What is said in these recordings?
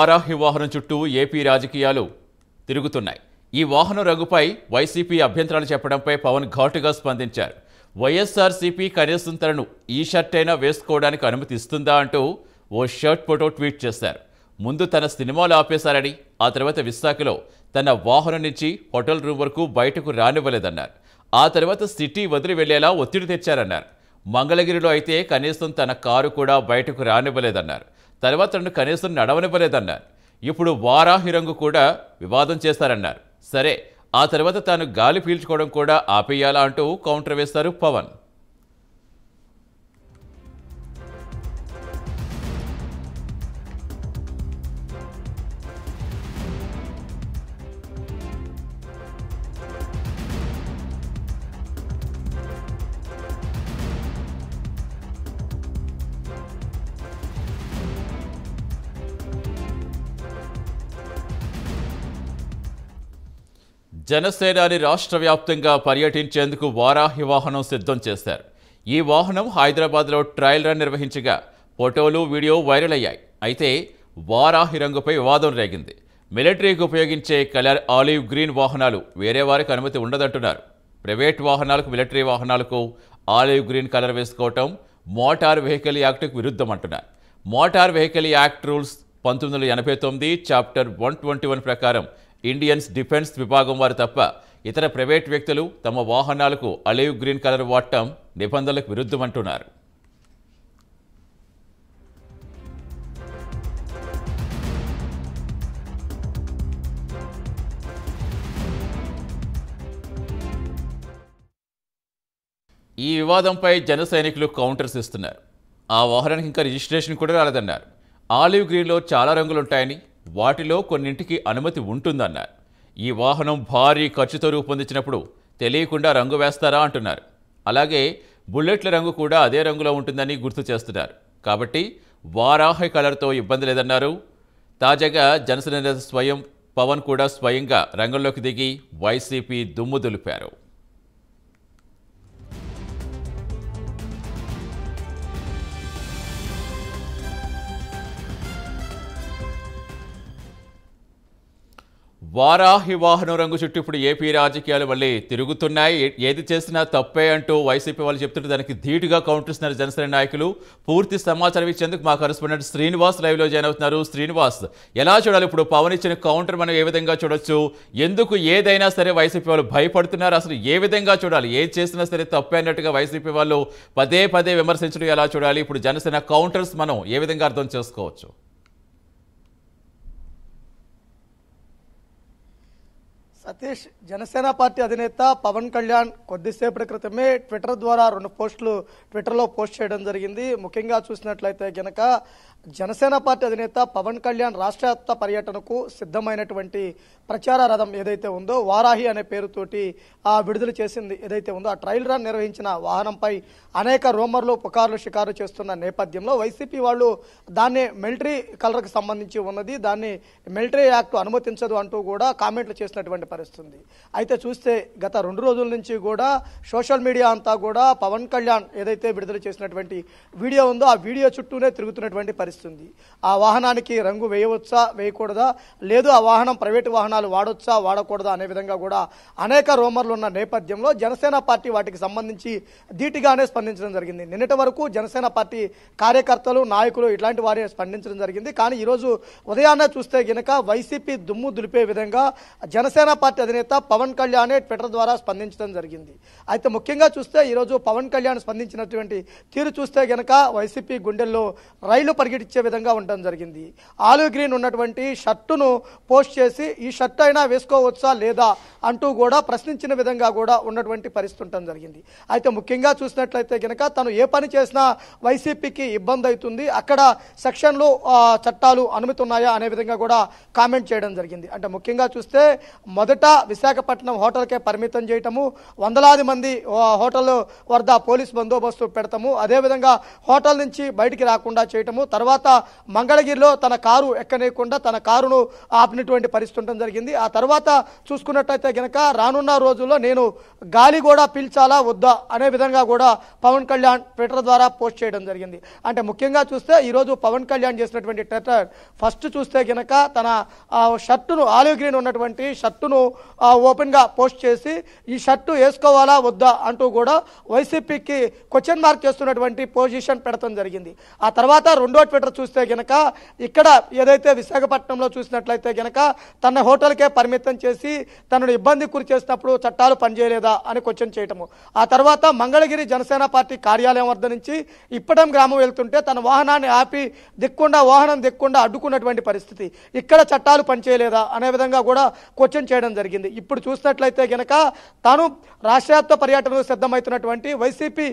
వారాహి వాహనం చుట్టూ ఏపీ రాజకీయాలు తిరుగుతున్నాయి ఈ వాహనం రగుపై వైసీపీ అభ్యంతరాలు చెప్పడంపై పవన్ ఘాటుగా స్పందించారు వైఎస్ఆర్సీపీ కనీసం తనను ఈ షర్ట్ అయినా వేసుకోవడానికి అనుమతిస్తుందా అంటూ ఓ షర్ట్ ఫోటో ట్వీట్ చేశారు ముందు తన సినిమాలు ఆపేశారని ఆ తర్వాత విశాఖలో తన వాహనం నుంచి హోటల్ రూమ్ వరకు బయటకు రానివ్వలేదన్నారు ఆ తర్వాత సిటీ వదిలి వెళ్లేలా ఒత్తిడి తెచ్చారన్నారు మంగళగిరిలో అయితే కనీసం తన కారు కూడా బయటకు రానివ్వలేదన్నారు తర్వాత నన్ను కనీసం నడవనివ్వలేదన్నారు ఇప్పుడు వారాహి రంగు కూడా వివాదం చేస్తారన్నారు సరే ఆ తర్వాత తాను గాలి పీల్చుకోవడం కూడా ఆపేయాలా అంటూ కౌంటర్ వేస్తారు పవన్ జనసేనాని రాష్ట్ర వ్యాప్తంగా పర్యటించేందుకు వారాహి వాహనం సిద్ధం చేశారు ఈ వాహనం హైదరాబాద్లో ట్రయల్ రన్ నిర్వహించగా ఫోటోలు వీడియో వైరల్ అయ్యాయి అయితే వారాహి రంగుపై వివాదం రేగింది మిలిటరీకి ఉపయోగించే కలర్ ఆలివ్ గ్రీన్ వాహనాలు వేరే వారికి అనుమతి ఉండదంటున్నారు ప్రైవేట్ వాహనాలకు మిలిటరీ వాహనాలకు ఆలివ్ గ్రీన్ కలర్ వేసుకోవటం మోటార్ వెహికల్ యాక్ట్కు విరుద్ధం అంటున్నారు మోటార్ వెహికల్ యాక్ట్ రూల్స్ పంతొమ్మిది వందల ఎనభై తొమ్మిది చాప్టర్ వన్ ట్వంటీ వన్ ప్రకారం ఇండియన్స్ డిఫెన్స్ విభాగం వారు తప్ప ఇతర ప్రైవేట్ వ్యక్తులు తమ వాహనాలకు అలేవ్ గ్రీన్ కలర్ వాడటం నిబంధనలకు విరుద్ధమంటున్నారు ఈ వివాదంపై జన సైనికులు కౌంటర్స్ ఇస్తున్నారు ఆ వాహనానికి ఇంకా రిజిస్ట్రేషన్ కూడా రాలేదన్నారు ఆలివ్ గ్రీన్లో చాలా రంగులుంటాయని వాటిలో కొన్నింటికి అనుమతి ఉంటుందన్నారు ఈ వాహనం భారీ ఖర్చుతో రూపొందించినప్పుడు తెలియకుండా రంగు వేస్తారా అంటున్నారు అలాగే బుల్లెట్ల రంగు కూడా అదే రంగులో ఉంటుందని గుర్తు చేస్తున్నారు కాబట్టి వారాహి కలర్తో ఇబ్బంది లేదన్నారు తాజాగా జనసేన స్వయం పవన్ కూడా స్వయంగా రంగంలోకి దిగి వైసీపీ దుమ్ము దులిపారు వారాహి వాహనం రంగు చుట్టూ ఇప్పుడు ఏపీ రాజకీయాలు మళ్ళీ తిరుగుతున్నాయి ఏది చేసినా తప్పే అంటూ వైసీపీ వాళ్ళు చెప్తుంటే దానికి ధీటుగా కౌంటర్ జనసేన నాయకులు పూర్తి సమాచారం ఇచ్చేందుకు మా కరెస్పాండెంట్ శ్రీనివాస్ లైవ్లో జాయిన్ అవుతున్నారు శ్రీనివాస్ ఎలా చూడాలి ఇప్పుడు పవన్ ఇచ్చిన కౌంటర్ మనం ఏ విధంగా చూడొచ్చు ఎందుకు ఏదైనా సరే వైసీపీ వాళ్ళు భయపడుతున్నారు అసలు ఏ విధంగా చూడాలి ఏది చేసినా సరే తప్పే అన్నట్టుగా వైసీపీ వాళ్ళు పదే పదే విమర్శించడం ఎలా చూడాలి ఇప్పుడు జనసేన కౌంటర్స్ మనం ఏ విధంగా అర్థం చేసుకోవచ్చు సతీష్ జనసేన పార్టీ అధినేత పవన్ కళ్యాణ్ కొద్దిసేపటి క్రితమే ట్విట్టర్ ద్వారా రెండు పోస్టులు ట్విట్టర్లో పోస్ట్ చేయడం జరిగింది ముఖ్యంగా చూసినట్లయితే గనక జనసేన పార్టీ అధినేత పవన్ కళ్యాణ్ రాష్ట్ర పర్యటనకు సిద్ధమైనటువంటి ప్రచార రథం ఏదైతే ఉందో వారాహి అనే పేరుతోటి ఆ విడుదల చేసింది ఏదైతే ఉందో ఆ ట్రయల్ రన్ నిర్వహించిన వాహనంపై అనేక రోమర్లు పుకార్లు షికారు చేస్తున్న నేపథ్యంలో వైసీపీ వాళ్ళు దాన్ని మిలిటరీ కలర్కి సంబంధించి ఉన్నది దాన్ని మిలిటరీ యాక్ట్ అనుమతించదు అంటూ కూడా కామెంట్లు చేసినటువంటి కించపరుస్తుంది అయితే చూస్తే గత రెండు రోజుల నుంచి కూడా సోషల్ మీడియా అంతా కూడా పవన్ కళ్యాణ్ ఏదైతే విడుదల చేసినటువంటి వీడియో ఉందో ఆ వీడియో చుట్టూనే తిరుగుతున్నటువంటి పరిస్థితుంది ఆ వాహనానికి రంగు వేయవచ్చా వేయకూడదా లేదు ఆ వాహనం ప్రైవేటు వాహనాలు వాడొచ్చా వాడకూడదా అనే విధంగా కూడా అనేక రోమర్లు ఉన్న నేపథ్యంలో జనసేన పార్టీ వాటికి సంబంధించి ధీటిగానే స్పందించడం జరిగింది నిన్నటి వరకు జనసేన పార్టీ కార్యకర్తలు నాయకులు ఇట్లాంటి వారే స్పందించడం జరిగింది కానీ ఈరోజు ఉదయాన్నే చూస్తే గనక వైసీపీ దుమ్ము దులిపే విధంగా జనసేన పార్టీ అధినేత పవన్ కళ్యాణ్ ట్విట్టర్ ద్వారా స్పందించడం జరిగింది అయితే ముఖ్యంగా చూస్తే ఈరోజు పవన్ కళ్యాణ్ స్పందించినటువంటి తీరు చూస్తే గనక వైసీపీ గుండెల్లో రైలు పరిగెట్టించే విధంగా ఉండడం జరిగింది ఆలివ్ గ్రీన్ ఉన్నటువంటి షర్టును పోస్ట్ చేసి ఈ షర్ట్ అయినా వేసుకోవచ్చా లేదా అంటూ కూడా ప్రశ్నించిన విధంగా కూడా ఉన్నటువంటి పరిస్థితి ఉండడం జరిగింది అయితే ముఖ్యంగా చూసినట్లయితే గనక తను ఏ పని చేసినా వైసీపీకి ఇబ్బంది అవుతుంది అక్కడ సెక్షన్లు చట్టాలు అనుమతి ఉన్నాయా అనే విధంగా కూడా కామెంట్ చేయడం జరిగింది అంటే ముఖ్యంగా చూస్తే మొదటి మొదట విశాఖపట్నం హోటల్కే పరిమితం చేయటము వందలాది మంది హోటల్ వద్ద పోలీస్ బందోబస్తు పెడతాము అదేవిధంగా హోటల్ నుంచి బయటికి రాకుండా చేయటము తర్వాత మంగళగిరిలో తన కారు ఎక్కనేయకుండా తన కారును ఆపినటువంటి పరిస్థితి జరిగింది ఆ తర్వాత చూసుకున్నట్టయితే గనక రానున్న రోజుల్లో నేను గాలి కూడా పీల్చాలా వద్దా అనే విధంగా కూడా పవన్ కళ్యాణ్ ట్విట్టర్ ద్వారా పోస్ట్ చేయడం జరిగింది అంటే ముఖ్యంగా చూస్తే ఈరోజు పవన్ కళ్యాణ్ చేసినటువంటి ట్విట్టర్ ఫస్ట్ చూస్తే గనక తన షర్టును ఆలివ్ గ్రీన్ ఉన్నటువంటి షర్టును ఓపెన్గా పోస్ట్ చేసి ఈ షర్టు వేసుకోవాలా వద్దా అంటూ కూడా వైసీపీకి క్వశ్చన్ మార్క్ చేస్తున్నటువంటి పొజిషన్ పెడతం జరిగింది ఆ తర్వాత రెండో ట్విట్టర్ చూస్తే గనక ఇక్కడ ఏదైతే విశాఖపట్నంలో చూసినట్లయితే గనక తన హోటల్కే పరిమితం చేసి తనను ఇబ్బంది గురి చేసినప్పుడు చట్టాలు పనిచేయలేదా అని క్వశ్చన్ చేయటము ఆ తర్వాత మంగళగిరి జనసేన పార్టీ కార్యాలయం వద్ద నుంచి ఇప్పటం గ్రామం వెళ్తుంటే తన వాహనాన్ని ఆపి దిక్కుండా వాహనం దిక్కుండా అడ్డుకున్నటువంటి పరిస్థితి ఇక్కడ చట్టాలు పనిచేయలేదా అనే విధంగా కూడా క్వశ్చన్ చేయడం చేయడం జరిగింది ఇప్పుడు చూసినట్లయితే గనక తాను రాష్ట్రవ్యాప్త పర్యటనకు సిద్ధమవుతున్నటువంటి వైసీపీ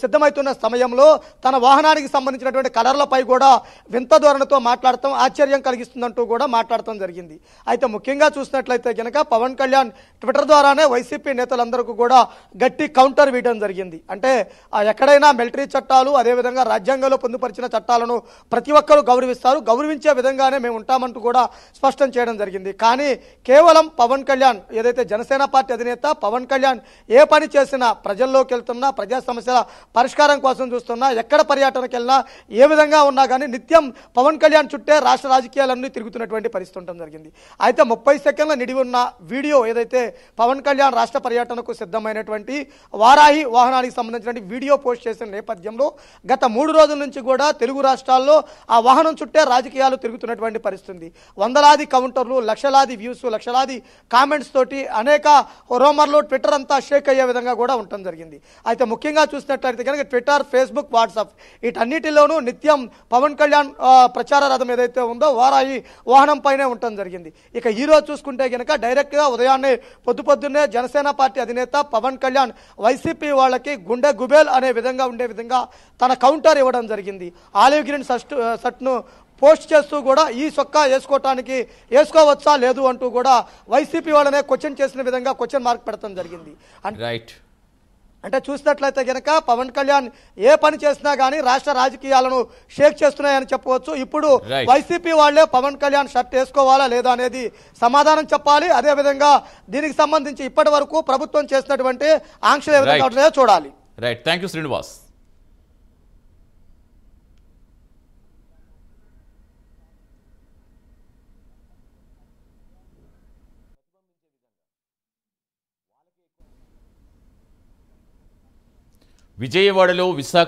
సిద్ధమవుతున్న సమయంలో తన వాహనానికి సంబంధించినటువంటి కలర్లపై కూడా వింత ధోరణితో మాట్లాడటం ఆశ్చర్యం కలిగిస్తుందంటూ కూడా మాట్లాడటం జరిగింది అయితే ముఖ్యంగా చూసినట్లయితే కనుక పవన్ కళ్యాణ్ ట్విట్టర్ ద్వారానే వైసీపీ నేతలందరికీ కూడా గట్టి కౌంటర్ వేయడం జరిగింది అంటే ఎక్కడైనా మిలిటరీ చట్టాలు అదేవిధంగా రాజ్యాంగంలో పొందుపరిచిన చట్టాలను ప్రతి ఒక్కరూ గౌరవిస్తారు గౌరవించే విధంగానే మేము ఉంటామంటూ కూడా స్పష్టం చేయడం జరిగింది కానీ కేవలం పవన్ కళ్యాణ్ ఏదైతే జనసేన పార్టీ అధినేత పవన్ కళ్యాణ్ ఏ పని చేసినా ప్రజల్లోకి వెళ్తున్నా ప్రజా సమస్యల పరిష్కారం కోసం చూస్తున్నా ఎక్కడ పర్యటనకు వెళ్ళినా ఏ విధంగా ఉన్నా కానీ నిత్యం పవన్ కళ్యాణ్ చుట్టే రాష్ట్ర రాజకీయాలన్నీ తిరుగుతున్నటువంటి పరిస్థితి ఉండటం జరిగింది అయితే ముప్పై సెకండ్ల నిడివి ఉన్న వీడియో ఏదైతే పవన్ కళ్యాణ్ రాష్ట్ర పర్యటనకు సిద్ధమైనటువంటి వారాహి వాహనానికి సంబంధించినటువంటి వీడియో పోస్ట్ చేసిన నేపథ్యంలో గత మూడు రోజుల నుంచి కూడా తెలుగు రాష్ట్రాల్లో ఆ వాహనం చుట్టే రాజకీయాలు తిరుగుతున్నటువంటి పరిస్థితి వందలాది కౌంటర్లు లక్షలాది వ్యూస్ లక్షలాది కామెంట్స్ తోటి అనేక రోమర్లు ట్విట్టర్ అంతా షేక్ అయ్యే విధంగా కూడా ఉండటం జరిగింది అయితే ముఖ్యంగా చూసిన చూసినట్లయితే కనుక ట్విట్టర్ ఫేస్బుక్ వాట్సాప్ వీటన్నిటిలోనూ నిత్యం పవన్ కళ్యాణ్ ప్రచార రథం ఏదైతే ఉందో వారాయి వాహనం పైనే ఉండటం జరిగింది ఇక ఈరోజు చూసుకుంటే కనుక డైరెక్ట్గా ఉదయాన్నే పొద్దు పొద్దున్నే జనసేన పార్టీ అధినేత పవన్ కళ్యాణ్ వైసీపీ వాళ్ళకి గుండె గుబేల్ అనే విధంగా ఉండే విధంగా తన కౌంటర్ ఇవ్వడం జరిగింది ఆలివ్ గ్రీన్ సట్ సట్ను పోస్ట్ చేస్తూ కూడా ఈ సొక్కా వేసుకోవటానికి వేసుకోవచ్చా లేదు అంటూ కూడా వైసీపీ వాళ్ళనే క్వశ్చన్ చేసిన విధంగా క్వశ్చన్ మార్క్ పెడతాం జరిగింది అండ్ రైట్ అంటే చూసినట్లయితే కనుక పవన్ కళ్యాణ్ ఏ పని చేసినా కానీ రాష్ట్ర రాజకీయాలను షేక్ చేస్తున్నాయని చెప్పవచ్చు ఇప్పుడు వైసీపీ వాళ్లే పవన్ కళ్యాణ్ షర్ట్ వేసుకోవాలా లేదా అనేది సమాధానం చెప్పాలి అదేవిధంగా దీనికి సంబంధించి ఇప్పటి ప్రభుత్వం చేసినటువంటి ఆంక్షలు ఏ చూడాలి రైట్ థ్యాంక్ శ్రీనివాస్ విజయవాడలో విశాఖ